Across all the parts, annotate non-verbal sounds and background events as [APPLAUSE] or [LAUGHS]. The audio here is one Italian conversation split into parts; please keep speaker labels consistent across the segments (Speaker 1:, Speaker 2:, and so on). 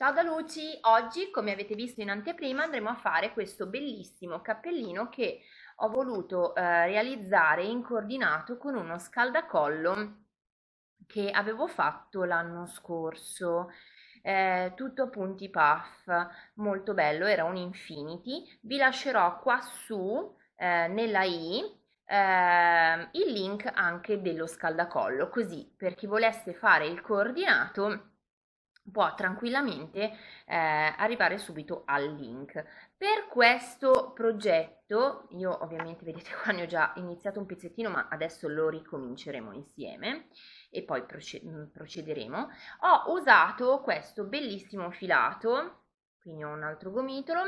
Speaker 1: Ciao da Luci! Oggi, come avete visto in anteprima, andremo a fare questo bellissimo cappellino che ho voluto eh, realizzare in coordinato con uno scaldacollo che avevo fatto l'anno scorso. Eh, tutto a punti puff, molto bello, era un infinity. Vi lascerò qua su eh, nella i ehm, il link anche dello scaldacollo, così per chi volesse fare il coordinato può tranquillamente eh, arrivare subito al link. Per questo progetto, io ovviamente vedete [LAUGHS] qua ne ho già iniziato un pezzettino, ma adesso lo ricominceremo insieme e poi mm, procederemo. Ho usato questo bellissimo filato, quindi ho un altro gomitolo,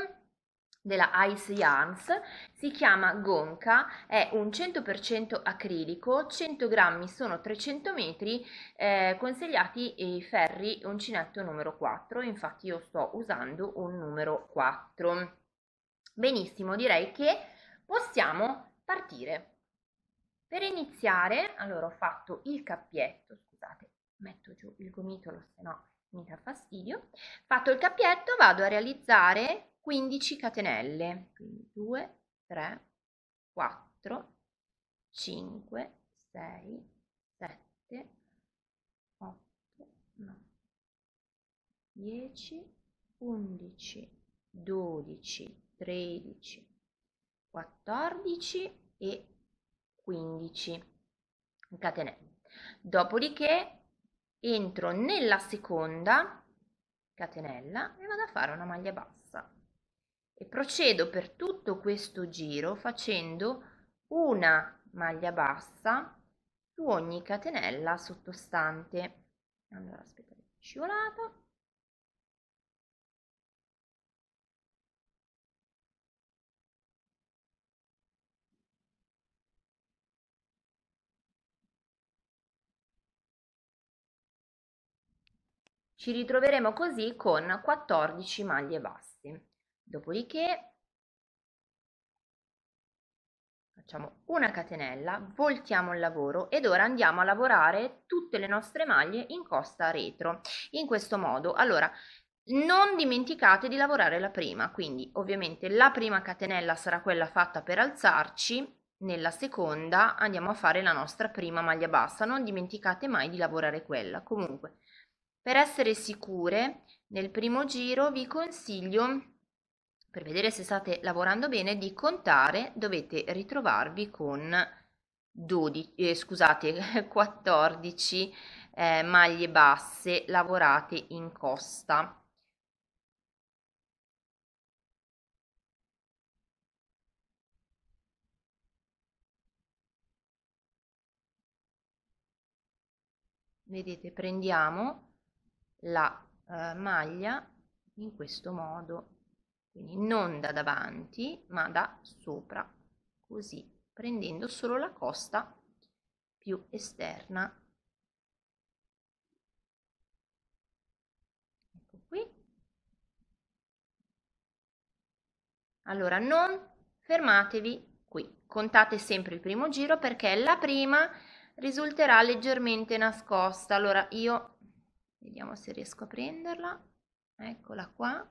Speaker 1: della Ice Yarns, si chiama Gonca, è un 100% acrilico, 100 grammi sono 300 metri, eh, consigliati i ferri uncinetto numero 4, infatti io sto usando un numero 4. Benissimo, direi che possiamo partire. Per iniziare, allora ho fatto il cappietto, scusate, metto giù il gomitolo, se no mi dà fastidio. Fatto il cappietto, vado a realizzare 15 catenelle, quindi 2, 3, 4, 5, 6, 7, 8, 9, 10, 11, 12, 13, 14 e 15 catenelle. Dopodiché entro nella seconda catenella e vado a fare una maglia bassa e procedo per tutto questo giro facendo una maglia bassa su ogni catenella sottostante allora aspettate scivolata ci ritroveremo così con 14 maglie basse Dopodiché facciamo una catenella, voltiamo il lavoro ed ora andiamo a lavorare tutte le nostre maglie in costa retro. In questo modo, allora, non dimenticate di lavorare la prima, quindi ovviamente la prima catenella sarà quella fatta per alzarci, nella seconda andiamo a fare la nostra prima maglia bassa, non dimenticate mai di lavorare quella. Comunque, per essere sicure, nel primo giro vi consiglio per vedere se state lavorando bene di contare dovete ritrovarvi con 12, eh, scusate, 14 [LAUGHS] eh, maglie basse lavorate in costa. Vedete, prendiamo la eh, maglia in questo modo quindi non da davanti ma da sopra, così prendendo solo la costa più esterna. Ecco qui. Allora non fermatevi qui, contate sempre il primo giro perché la prima risulterà leggermente nascosta. Allora io vediamo se riesco a prenderla. Eccola qua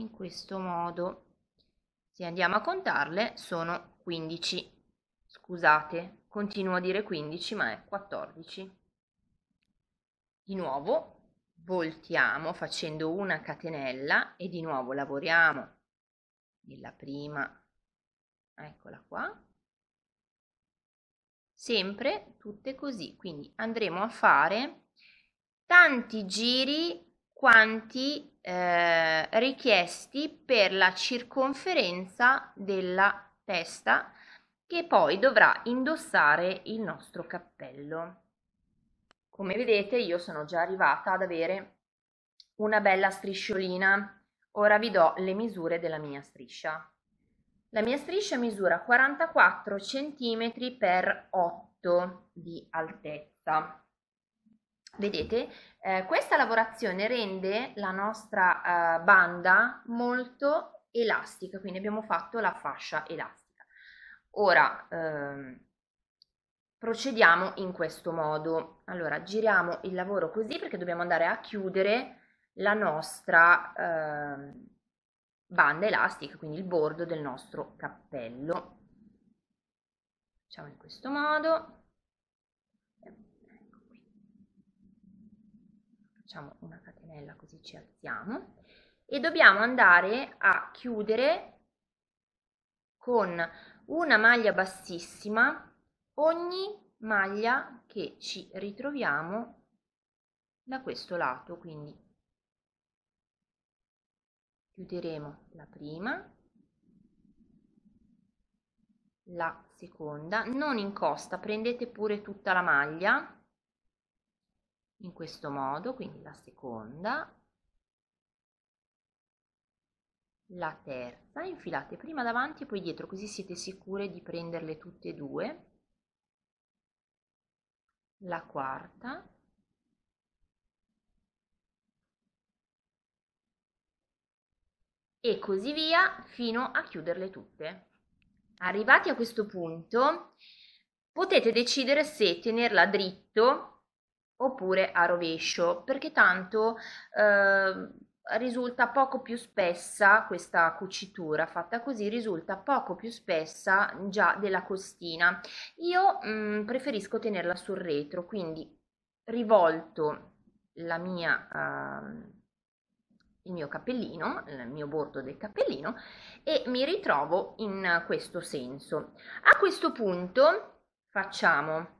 Speaker 1: in questo modo. Se andiamo a contarle sono 15. Scusate, continuo a dire 15 ma è 14. Di nuovo voltiamo facendo una catenella e di nuovo lavoriamo nella prima, eccola qua, sempre tutte così, quindi andremo a fare tanti giri quanti eh, richiesti per la circonferenza della testa che poi dovrà indossare il nostro cappello. Come vedete io sono già arrivata ad avere una bella strisciolina. Ora vi do le misure della mia striscia. La mia striscia misura 44 cm x 8 di altezza. Vedete, eh, questa lavorazione rende la nostra eh, banda molto elastica, quindi abbiamo fatto la fascia elastica. Ora ehm, procediamo in questo modo. Allora, giriamo il lavoro così perché dobbiamo andare a chiudere la nostra eh, banda elastica, quindi il bordo del nostro cappello. Facciamo in questo modo. facciamo una catenella così ci alziamo e dobbiamo andare a chiudere con una maglia bassissima ogni maglia che ci ritroviamo da questo lato quindi chiuderemo la prima la seconda non in costa prendete pure tutta la maglia in questo modo, quindi la seconda, la terza, infilate prima davanti e poi dietro, così siete sicure di prenderle tutte e due, la quarta, e così via fino a chiuderle tutte. Arrivati a questo punto potete decidere se tenerla dritto oppure a rovescio, perché tanto eh, risulta poco più spessa questa cucitura fatta così risulta poco più spessa già della costina. Io mh, mm, preferisco tenerla sul retro, quindi rivolto la mia eh, il mio cappellino, il mio bordo del cappellino e mi ritrovo in questo senso. A questo punto facciamo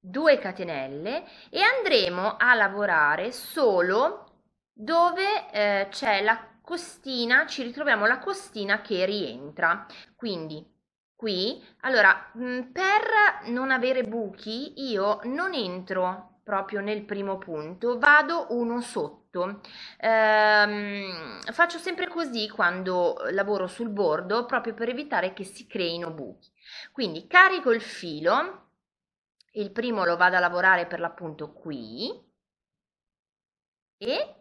Speaker 1: 2 catenelle e andremo a lavorare solo dove eh, c'è la costina, ci ritroviamo la costina che rientra. Quindi qui, allora, mm, per non avere buchi io non entro proprio nel primo punto, vado uno sotto. Ehm, faccio sempre così quando lavoro sul bordo, proprio per evitare che si creino buchi. Quindi carico il filo il primo lo vado a lavorare per l'appunto qui e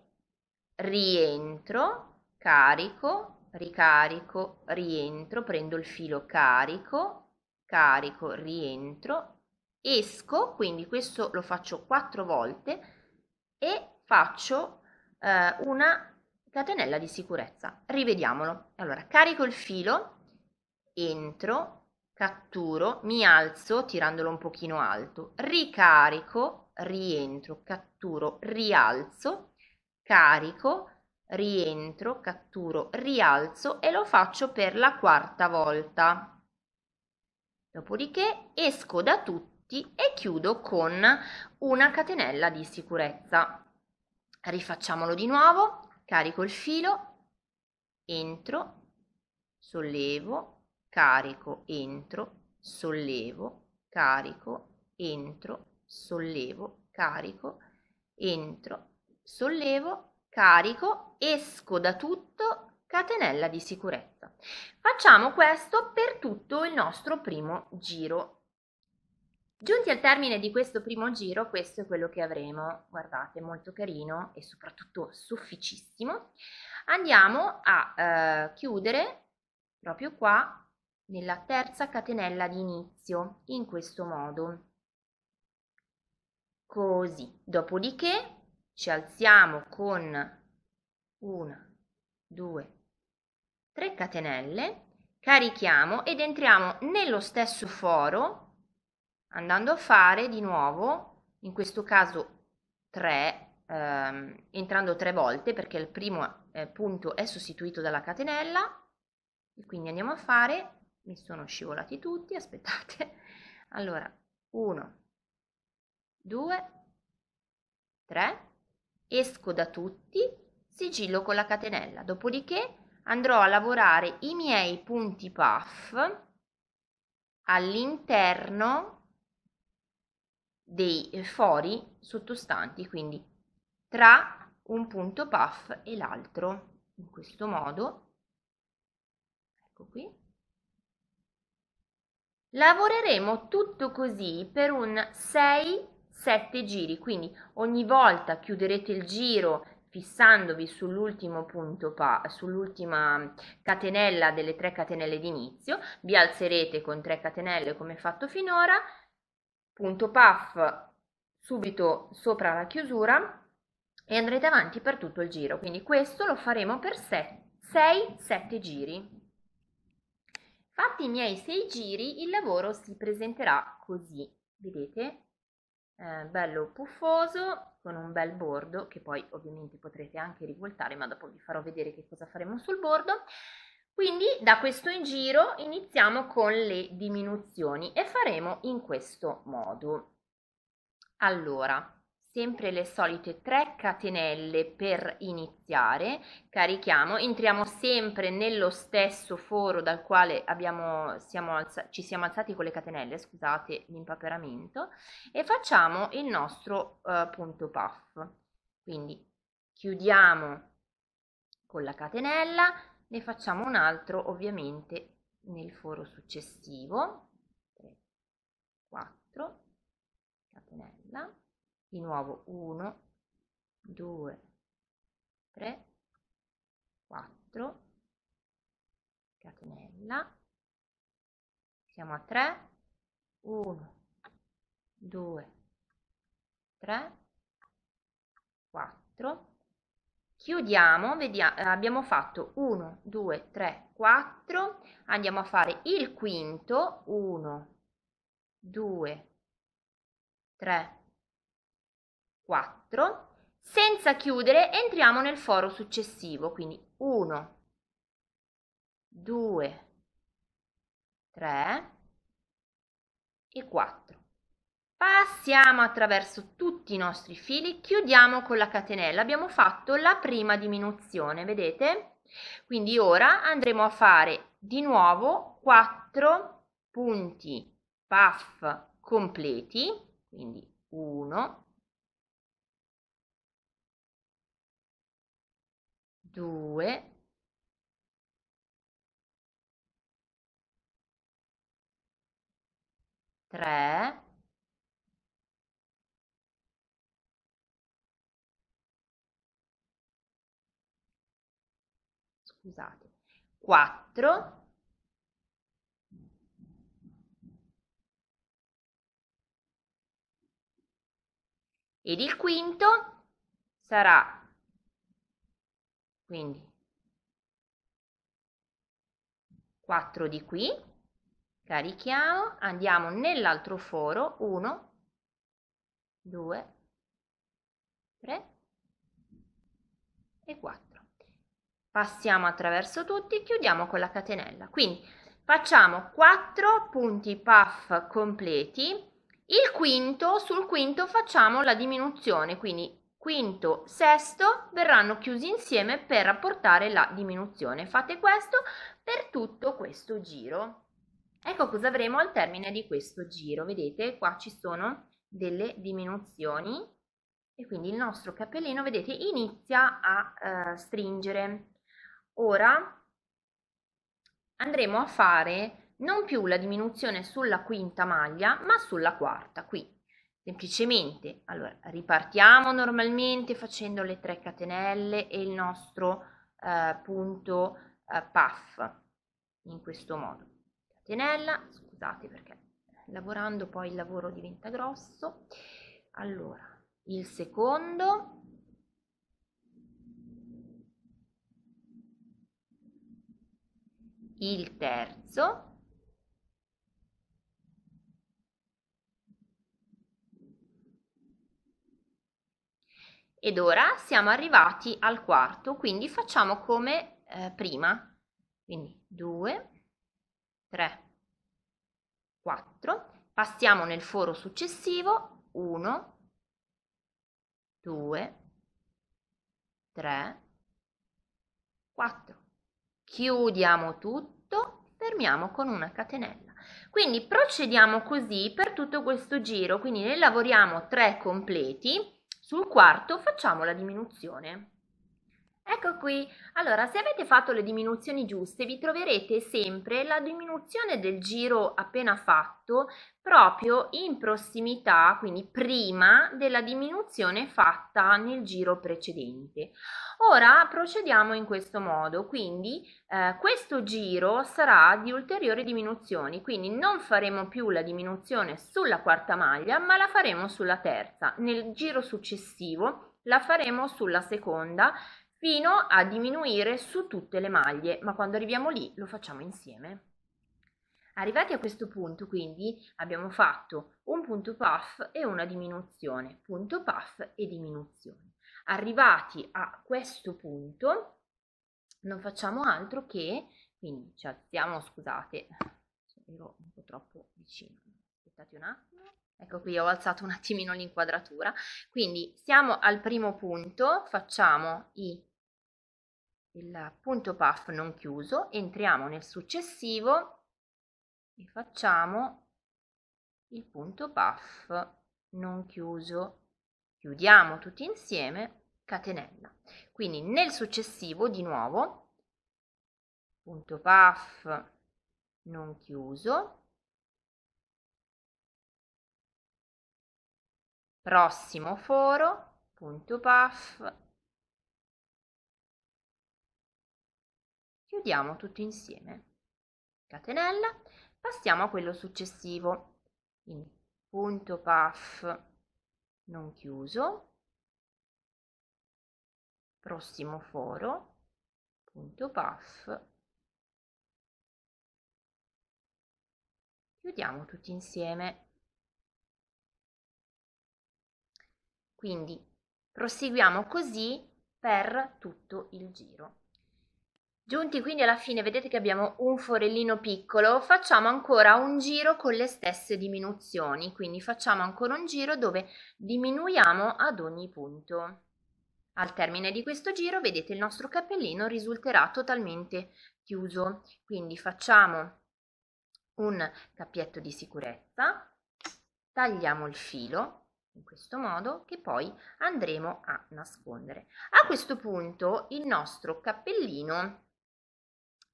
Speaker 1: rientro, carico, ricarico, rientro, prendo il filo carico, carico, rientro, esco, quindi questo lo faccio quattro volte e faccio eh, una catenella di sicurezza. Rivediamolo. Allora, carico il filo, entro, catturo, mi alzo tirandolo un pochino alto, ricarico, rientro, catturo, rialzo, carico, rientro, catturo, rialzo e lo faccio per la quarta volta. Dopodiché esco da tutti e chiudo con una catenella di sicurezza. Rifacciamolo di nuovo, carico il filo, entro, sollevo, carico, entro, sollevo, carico, entro, sollevo, carico, entro, sollevo, carico, esco da tutto, catenella di sicurezza. Facciamo questo per tutto il nostro primo giro. Giunti al termine di questo primo giro, questo è quello che avremo, guardate, molto carino e soprattutto sofficissimo. Andiamo a eh, chiudere proprio qua nella terza catenella di inizio, in questo modo. Così, dopodiché ci alziamo con una, due, tre catenelle, carichiamo ed entriamo nello stesso foro andando a fare di nuovo, in questo caso 3, ehm, entrando tre volte perché il primo eh, punto è sostituito dalla catenella, e quindi andiamo a fare mi sono scivolati tutti, aspettate. Allora, 1, 2, 3, esco da tutti, sigillo con la catenella, dopodiché andrò a lavorare i miei punti puff all'interno dei eh, fori sottostanti, quindi tra un punto puff e l'altro, in questo modo, ecco qui, Lavoreremo tutto così per un 6-7 giri, quindi ogni volta chiuderete il giro fissandovi sull'ultimo punto sull'ultima catenella delle 3 catenelle d'inizio, vi alzerete con 3 catenelle come fatto finora, punto puff subito sopra la chiusura e andrete avanti per tutto il giro. Quindi questo lo faremo per 6-7 giri. Fatti i miei sei giri, il lavoro si presenterà così. Vedete? Eh, bello puffoso, con un bel bordo, che poi ovviamente potrete anche rivoltare, ma dopo vi farò vedere che cosa faremo sul bordo. Quindi da questo in giro iniziamo con le diminuzioni e faremo in questo modo. Allora, sempre le solite 3 catenelle per iniziare, carichiamo, entriamo sempre nello stesso foro dal quale abbiamo, siamo alza, ci siamo alzati con le catenelle, scusate l'impaperamento, e facciamo il nostro eh, punto puff. Quindi chiudiamo con la catenella, ne facciamo un altro ovviamente nel foro successivo, 3, 4, catenella, di nuovo 1 2 3 4 catenella siamo a 3 1 2 3 4 chiudiamo vediamo, eh, abbiamo fatto 1 2 3 4 andiamo a fare il quinto 1 2 3 4. Senza chiudere entriamo nel foro successivo, quindi 1, 2, 3 e 4. Passiamo attraverso tutti i nostri fili, chiudiamo con la catenella. Abbiamo fatto la prima diminuzione, vedete? Quindi ora andremo a fare di nuovo 4 punti puff completi, quindi 1, due tre scusate quattro ed il quinto sarà quindi 4 di qui, carichiamo, andiamo nell'altro foro, 1, 2, 3 e 4. Passiamo attraverso tutti, chiudiamo con la catenella. Quindi facciamo 4 punti puff completi, il quinto, sul quinto facciamo la diminuzione, quindi quinto, sesto verranno chiusi insieme per apportare la diminuzione. Fate questo per tutto questo giro. Ecco cosa avremo al termine di questo giro. Vedete, qua ci sono delle diminuzioni e quindi il nostro cappellino, vedete, inizia a eh, stringere. Ora andremo a fare non più la diminuzione sulla quinta maglia, ma sulla quarta, qui Semplicemente, allora, ripartiamo normalmente facendo le 3 catenelle e il nostro eh, punto eh, puff in questo modo. Catenella, scusate perché lavorando poi il lavoro diventa grosso. Allora, il secondo il terzo Ed ora siamo arrivati al quarto, quindi facciamo come eh, prima. Quindi 2, 3, 4. Passiamo nel foro successivo. 1, 2, 3, 4. Chiudiamo tutto, fermiamo con una catenella. Quindi procediamo così per tutto questo giro, quindi ne lavoriamo 3 completi sul quarto facciamo la diminuzione. Ecco qui, allora se avete fatto le diminuzioni giuste vi troverete sempre la diminuzione del giro appena fatto proprio in prossimità, quindi prima della diminuzione fatta nel giro precedente. Ora procediamo in questo modo, quindi eh, questo giro sarà di ulteriori diminuzioni, quindi non faremo più la diminuzione sulla quarta maglia ma la faremo sulla terza, nel giro successivo la faremo sulla seconda fino a diminuire su tutte le maglie, ma quando arriviamo lì lo facciamo insieme. Arrivati a questo punto, quindi, abbiamo fatto un punto puff e una diminuzione, punto puff e diminuzione. Arrivati a questo punto, non facciamo altro che, quindi ci alziamo, scusate, ero un po' troppo vicino, aspettate un attimo, ecco qui ho alzato un attimino l'inquadratura, quindi siamo al primo punto, facciamo i il punto puff non chiuso, entriamo nel successivo e facciamo il punto puff non chiuso. Chiudiamo tutti insieme, catenella. Quindi nel successivo di nuovo punto puff non chiuso, prossimo foro, punto puff chiudiamo tutto insieme catenella passiamo a quello successivo quindi punto puff non chiuso prossimo foro punto puff chiudiamo tutti insieme quindi proseguiamo così per tutto il giro Giunti quindi alla fine, vedete che abbiamo un forellino piccolo, facciamo ancora un giro con le stesse diminuzioni, quindi facciamo ancora un giro dove diminuiamo ad ogni punto. Al termine di questo giro, vedete, il nostro cappellino risulterà totalmente chiuso, quindi facciamo un cappietto di sicurezza, tagliamo il filo in questo modo che poi andremo a nascondere. A questo punto il nostro cappellino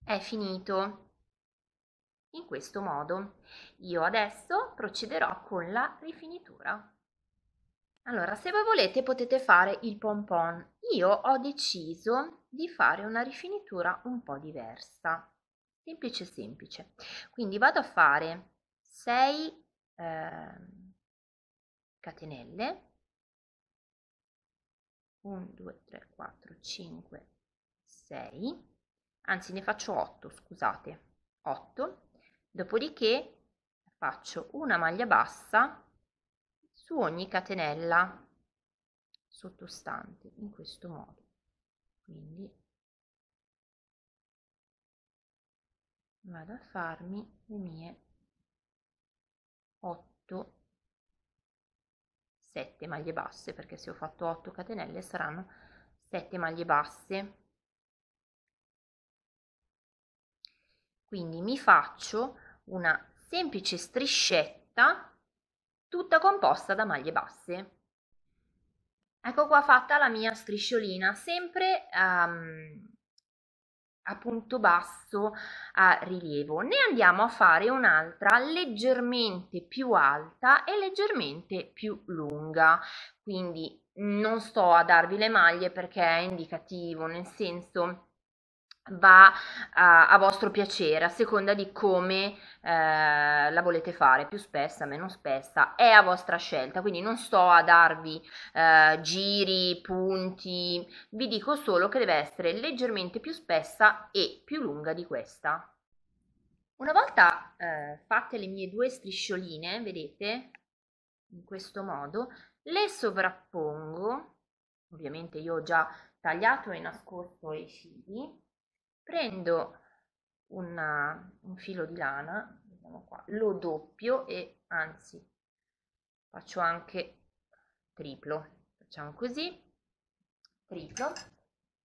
Speaker 1: è finito. In questo modo io adesso procederò con la rifinitura. Allora, se voi volete potete fare il pompon. Io ho deciso di fare una rifinitura un po' diversa. Semplice semplice. Quindi vado a fare 6 eh, catenelle. 1, 2, 3, 4, 5, 6 anzi ne faccio 8 scusate 8 dopodiché faccio una maglia bassa su ogni catenella sottostante in questo modo quindi vado a farmi le mie 8 7 maglie basse perché se ho fatto 8 catenelle saranno 7 maglie basse Quindi mi faccio una semplice striscetta tutta composta da maglie basse. Ecco qua fatta la mia strisciolina, sempre um, a punto basso a rilievo. Ne andiamo a fare un'altra leggermente più alta e leggermente più lunga. Quindi non sto a darvi le maglie perché è indicativo, nel senso va a, a, vostro piacere, a seconda di come eh, la volete fare, più spessa, meno spessa, è a vostra scelta, quindi non sto a darvi eh, giri, punti, vi dico solo che deve essere leggermente più spessa e più lunga di questa. Una volta eh, fatte le mie due striscioline, vedete, in questo modo, le sovrappongo, ovviamente io ho già tagliato e nascosto i fili, prendo una, un filo di lana qua, lo doppio e anzi faccio anche triplo facciamo così triplo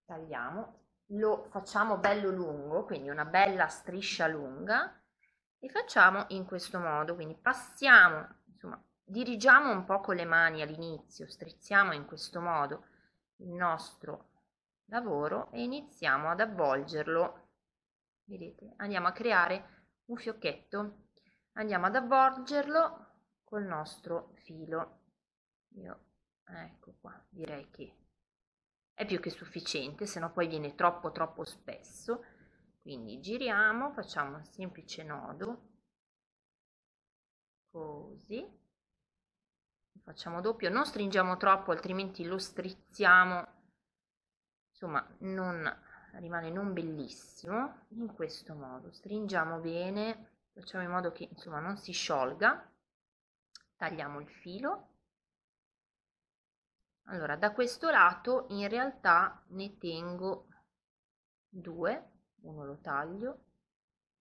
Speaker 1: tagliamo lo facciamo bello lungo quindi una bella striscia lunga e facciamo in questo modo quindi passiamo insomma dirigiamo un po' con le mani all'inizio strizziamo in questo modo il nostro lavoro e iniziamo ad avvolgerlo vedete andiamo a creare un fiocchetto andiamo ad avvolgerlo col nostro filo io ecco qua direi che è più che sufficiente se no poi viene troppo troppo spesso quindi giriamo facciamo un semplice nodo così facciamo doppio non stringiamo troppo altrimenti lo strizziamo insomma non rimane non bellissimo in questo modo stringiamo bene facciamo in modo che insomma non si sciolga tagliamo il filo allora da questo lato in realtà ne tengo due uno lo taglio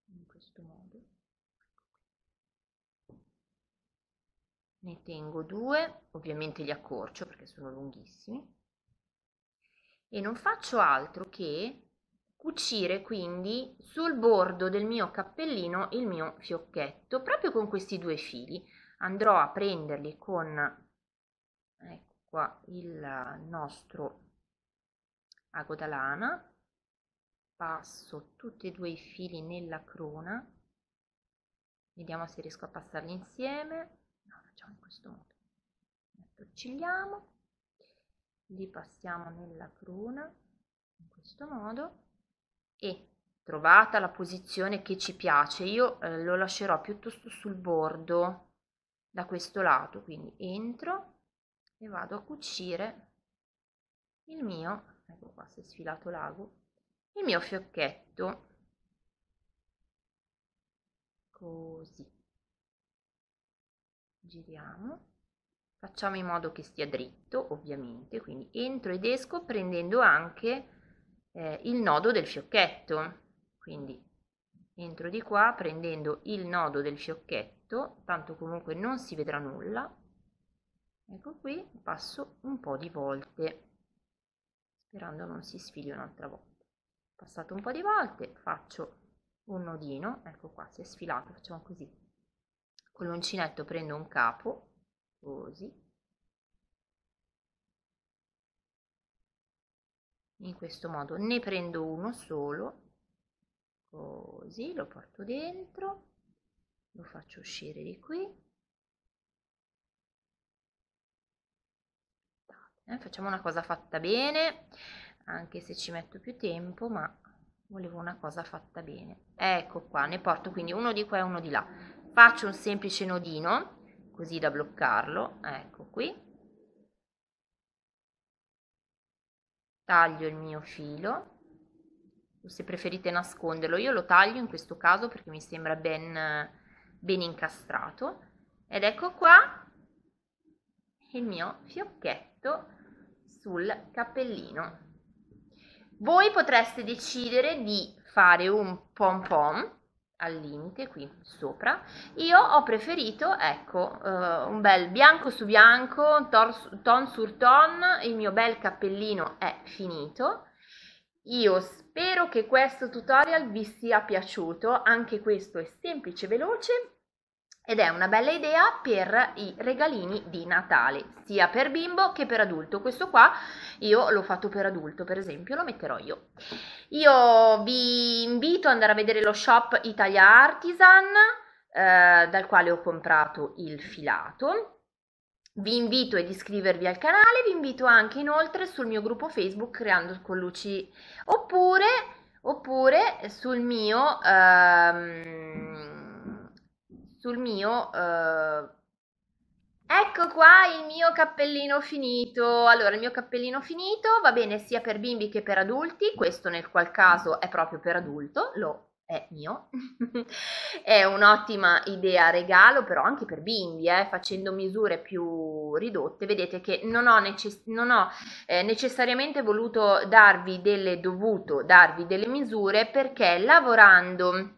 Speaker 1: in questo modo ne tengo due ovviamente li accorcio perché sono lunghissimi e non faccio altro che cucire quindi sul bordo del mio cappellino il mio fiocchetto proprio con questi due fili andrò a prenderli con ecco qua il nostro ago da lana passo tutti e due i fili nella crona vediamo se riesco a passarli insieme no, facciamo in questo modo attorcigliamo li passiamo nella cruna in questo modo e trovata la posizione che ci piace io eh, lo lascerò piuttosto sul bordo da questo lato quindi entro e vado a cucire il mio ecco qua si è sfilato l'ago il mio fiocchetto così giriamo facciamo in modo che stia dritto ovviamente quindi entro ed esco prendendo anche eh, il nodo del fiocchetto quindi entro di qua prendendo il nodo del fiocchetto tanto comunque non si vedrà nulla ecco qui passo un po di volte sperando non si sfili un'altra volta passato un po di volte faccio un nodino ecco qua si è sfilato facciamo così con l'uncinetto prendo un capo sposi in questo modo ne prendo uno solo così lo porto dentro lo faccio uscire di qui eh, facciamo una cosa fatta bene anche se ci metto più tempo ma volevo una cosa fatta bene ecco qua ne porto quindi uno di qua e uno di là faccio un semplice nodino così da bloccarlo ecco qui taglio il mio filo se preferite nasconderlo io lo taglio in questo caso perché mi sembra ben, ben incastrato ed ecco qua il mio fiocchetto sul cappellino voi potreste decidere di fare un pom pom al limite qui sopra io ho preferito ecco eh, un bel bianco su bianco ton sur ton il mio bel cappellino è finito io spero che questo tutorial vi sia piaciuto anche questo è semplice e veloce ed è una bella idea per i regalini di Natale, sia per bimbo che per adulto. Questo qua io l'ho fatto per adulto, per esempio, lo metterò io. Io vi invito ad andare a vedere lo shop Italia Artisan, eh, dal quale ho comprato il filato. Vi invito ad iscrivervi al canale, vi invito anche inoltre sul mio gruppo Facebook Creando con Luci, oppure, oppure sul mio... Ehm, sul mio... Eh... Ecco qua il mio cappellino finito. Allora, il mio cappellino finito va bene sia per bimbi che per adulti. Questo nel qual caso è proprio per adulto, lo è mio. [LAUGHS] è un'ottima idea regalo, però anche per bimbi, eh, facendo misure più ridotte. Vedete che non ho, necess- non ho eh, necessariamente voluto darvi delle, dovuto darvi delle misure perché lavorando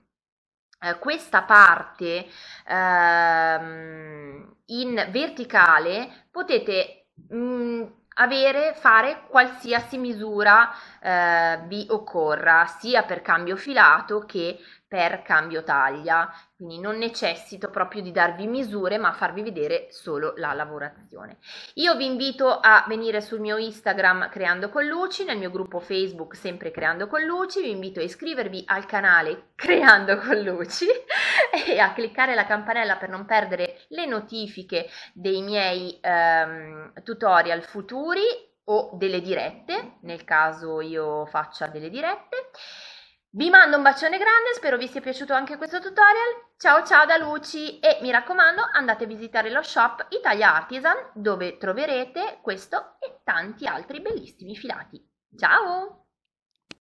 Speaker 1: eh, questa parte ehm, in verticale potete mh, mm, avere, fare qualsiasi misura eh, vi occorra, sia per cambio filato che per cambio taglia quindi non necessito proprio di darvi misure ma farvi vedere solo la lavorazione. Io vi invito a venire sul mio Instagram Creando con Luci, nel mio gruppo Facebook sempre Creando con Luci, vi invito a iscrivervi al canale Creando con Luci [LAUGHS] e a cliccare la campanella per non perdere le notifiche dei miei ehm, tutorial futuri o delle dirette, nel caso io faccia delle dirette. Vi mando un bacione grande, spero vi sia piaciuto anche questo tutorial. Ciao ciao da Luci e mi raccomando andate a visitare lo shop Italia Artisan dove troverete questo e tanti altri bellissimi filati. Ciao!